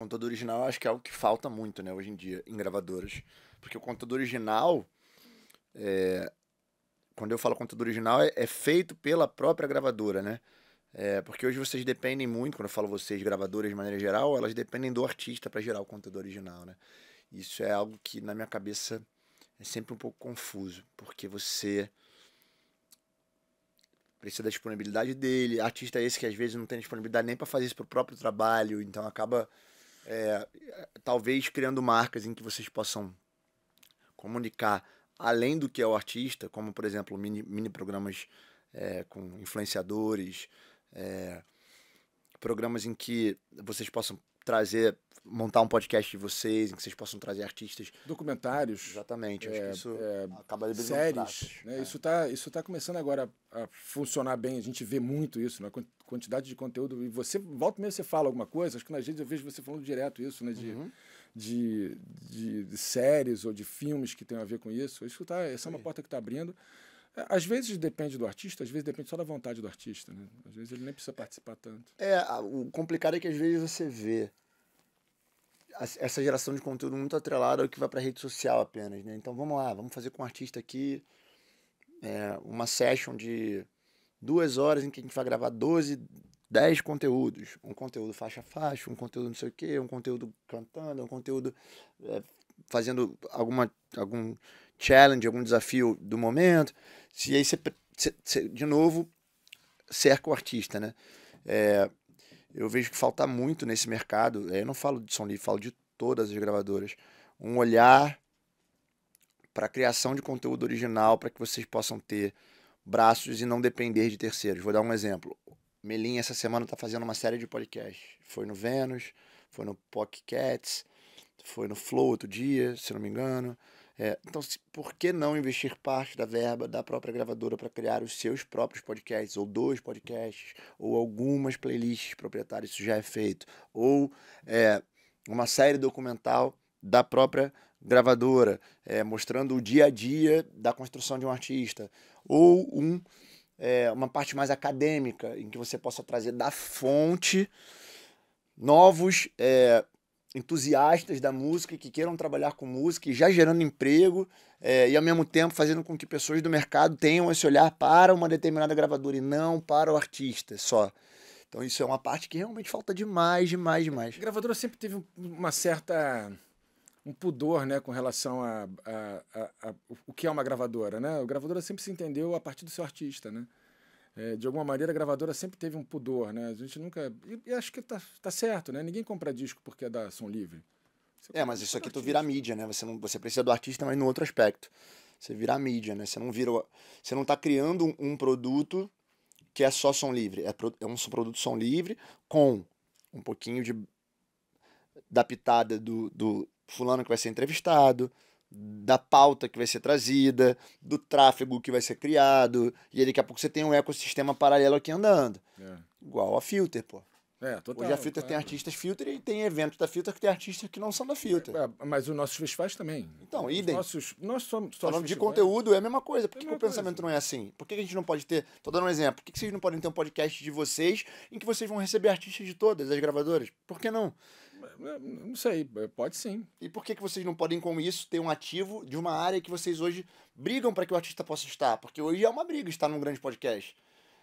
contador original acho que é algo que falta muito, né, hoje em dia, em gravadoras. Porque o contador original. É, quando eu falo contador original, é, é feito pela própria gravadora, né? É, porque hoje vocês dependem muito, quando eu falo vocês, gravadoras de maneira geral, elas dependem do artista para gerar o contador original, né? Isso é algo que na minha cabeça é sempre um pouco confuso, porque você precisa da disponibilidade dele, artista é esse que às vezes não tem disponibilidade nem para fazer isso pro próprio trabalho, então acaba é, talvez criando marcas em que vocês possam comunicar além do que é o artista, como por exemplo mini, mini programas é, com influenciadores, é, programas em que vocês possam trazer, montar um podcast de vocês, em que vocês possam trazer artistas. Documentários. Exatamente, acho é, que isso é, acaba de Séries. Né? É. Isso está isso tá começando agora a, funcionar bem, a gente vê muito isso, né? quantidade de conteúdo. E você, volta mesmo, você fala alguma coisa, acho que nas redes eu vejo você falando direto isso, né? De, uhum. de, de, de, séries ou de filmes que tem a ver com isso. Isso tá, essa é uma porta que está abrindo. Às vezes depende do artista, às vezes depende só da vontade do artista, né? Às vezes ele nem precisa participar tanto. É, o complicado é que às vezes você vê essa geração de conteúdo muito atrelada ao que vai para rede social apenas, né? Então vamos lá, vamos fazer com o artista aqui é, uma session de duas horas em que a gente vai gravar 12, 10 conteúdos. Um conteúdo faixa a faixa, um conteúdo não sei o quê, um conteúdo cantando, um conteúdo é, fazendo alguma, algum challenge, algum desafio do momento. E aí você, você de novo, cerca o artista, né? É, eu vejo que falta muito nesse mercado. É, eu não falo de som livre, falo de todas as gravadoras. Um olhar para a criação de conteúdo original para que vocês possam ter braços e não depender de terceiros. Vou dar um exemplo. Melin essa semana está fazendo uma série de podcasts. Foi no Vênus, foi no Pocket Cats, foi no Flow outro dia, se não me engano. É, então, se, por que não investir parte da verba da própria gravadora para criar os seus próprios podcasts, ou dois podcasts, ou algumas playlists proprietárias? Isso já é feito. Ou é, uma série documental da própria gravadora, é, mostrando o dia a dia da construção de um artista. Ou um, é, uma parte mais acadêmica, em que você possa trazer da fonte novos é, entusiastas da música que queiram trabalhar com música e já gerando emprego é, e ao mesmo tempo fazendo com que pessoas do mercado tenham esse olhar para uma determinada gravadora e não para o artista só. Então isso é uma parte que realmente falta demais, demais, demais. A gravadora sempre teve uma certa um pudor né, com relação a, a, a, a o que é uma gravadora, né? A gravadora sempre se entendeu a partir do seu artista, né? É, de alguma maneira, a gravadora sempre teve um pudor, né? A gente nunca. E, e acho que tá, tá certo, né? Ninguém compra disco porque é da som livre. Você é, mas isso aqui artista. tu vira mídia, né? Você, não, você precisa do artista, mas no outro aspecto. Você vira mídia, né? Você não vira. Você não tá criando um, um produto que é só som livre. É, pro, é um produto som livre com um pouquinho de da pitada do, do fulano que vai ser entrevistado, da pauta que vai ser trazida, do tráfego que vai ser criado, e aí daqui a pouco você tem um ecossistema paralelo aqui andando. É. Igual a Filter, pô. É, total, Hoje a Filter claro. tem artistas Filter e tem eventos da Filter que tem artistas que não são da Filter. É, é mas os nossos festivais também. Então, os idem. Nossos, nós somos, Falando de conteúdo, é a mesma coisa. Por que, é que o coisa. pensamento não é assim? Por que a gente não pode ter... Estou dando um exemplo. Por que vocês não podem ter um podcast de vocês em que vocês vão receber artistas de todas as gravadoras? Por que não? É, não sei, é, pode sim. E por que, que vocês não podem, com isso, ter um ativo de uma área que vocês hoje brigam para que o artista possa estar? Porque hoje é uma briga estar num grande podcast.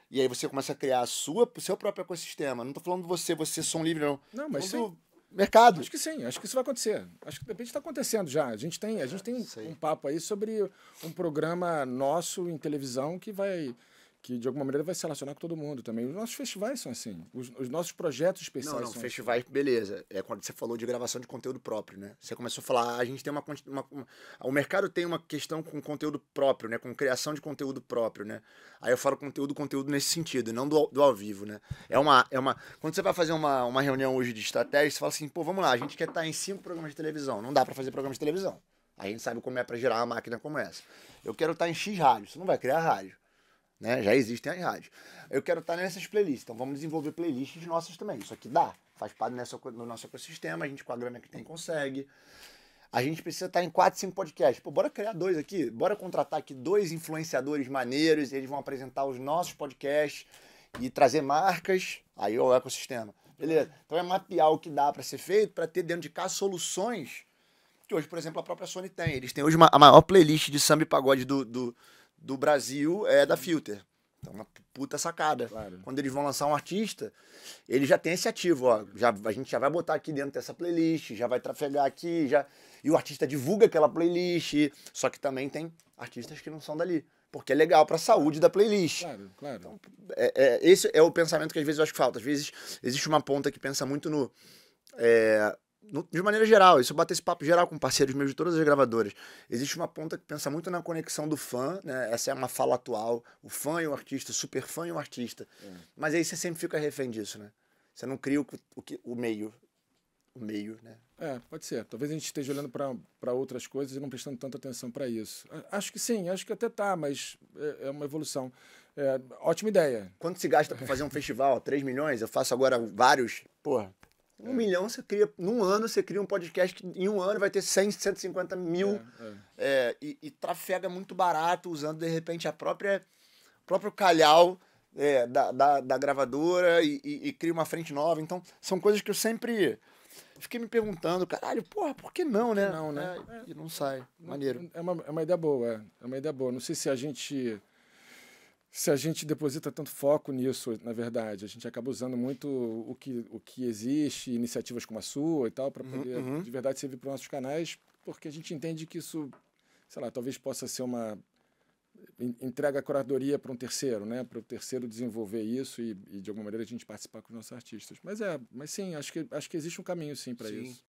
E aí você começa a criar a sua, o seu próprio ecossistema. Não estou falando de você, você som livre, não. Não, mas sim. mercado. Acho que sim, acho que isso vai acontecer. Acho que de repente está acontecendo já. A gente tem, a gente é, tem um papo aí sobre um programa nosso em televisão que vai que de alguma maneira vai se relacionar com todo mundo também. Os nossos festivais são assim, os, os nossos projetos especiais. Não, não, são festivais, assim. beleza. É quando você falou de gravação de conteúdo próprio, né? Você começou a falar, ah, a gente tem uma, uma, uma, o mercado tem uma questão com conteúdo próprio, né? Com criação de conteúdo próprio, né? Aí eu falo conteúdo, conteúdo nesse sentido, não do, do ao vivo, né? É uma, é uma, quando você vai fazer uma, uma reunião hoje de estratégia, você fala assim, pô, vamos lá, a gente quer estar em cinco programas de televisão, não dá para fazer programas de televisão. a gente sabe como é para gerar uma máquina como essa. Eu quero estar em X rádio, você não vai criar rádio. Né? Já existem as rádios. Eu quero estar nessas playlists, então vamos desenvolver playlists nossas também. Isso aqui dá, faz parte do nosso ecossistema, a gente com a grana que tem consegue. A gente precisa estar em 4, 5 podcasts. Pô, bora criar dois aqui, bora contratar aqui dois influenciadores maneiros, eles vão apresentar os nossos podcasts e trazer marcas. Aí é o ecossistema. Beleza? Então é mapear o que dá para ser feito para ter dentro de casa soluções que hoje, por exemplo, a própria Sony tem. Eles têm hoje uma, a maior playlist de samba e pagode do, do do Brasil é da Filter. Então, uma puta sacada. Claro. Quando eles vão lançar um artista, ele já tem esse ativo, ó. Já, a gente já vai botar aqui dentro dessa playlist, já vai trafegar aqui, já. E o artista divulga aquela playlist. Só que também tem artistas que não são dali. Porque é legal para a saúde da playlist. Claro, claro. Então, é, é, esse é o pensamento que às vezes eu acho que falta. Às vezes existe uma ponta que pensa muito no. É, de maneira geral, isso eu esse papo geral com parceiros meus de todas as gravadoras. Existe uma ponta que pensa muito na conexão do fã, né? Essa é uma fala atual, o fã e o artista, o super fã e o artista. É. Mas aí você sempre fica refém disso, né? Você não cria o, o, o meio. O meio, né? É, pode ser. Talvez a gente esteja olhando para outras coisas e não prestando tanta atenção para isso. Acho que sim, acho que até tá, mas é, é uma evolução. É, ótima ideia. Quanto se gasta para fazer um festival? 3 milhões? Eu faço agora vários. Porra. Um é. milhão você cria, num ano você cria um podcast que em um ano vai ter 100, 150 mil é, é, é. E, e, trafega muito barato usando de repente a própria próprio calhau é, da, da, da, gravadora e, e, e, cria uma frente nova. Então são coisas que eu sempre fiquei me perguntando, caralho, porra, por que não, né? Não, né? É, e não sai. Maneiro. É uma, é uma ideia boa, é. é uma ideia boa. Não sei se a gente se a gente deposita tanto foco nisso, na verdade, a gente acaba usando muito o que, o que existe, iniciativas como a sua e tal, para uhum, poder uhum. de verdade servir para nossos canais, porque a gente entende que isso, sei lá, talvez possa ser uma entrega a curadoria para um terceiro, né? Para o terceiro desenvolver isso e, e, de alguma maneira a gente participar com os nossos artistas. Mas é, mas sim, acho que acho que existe um caminho sim para isso.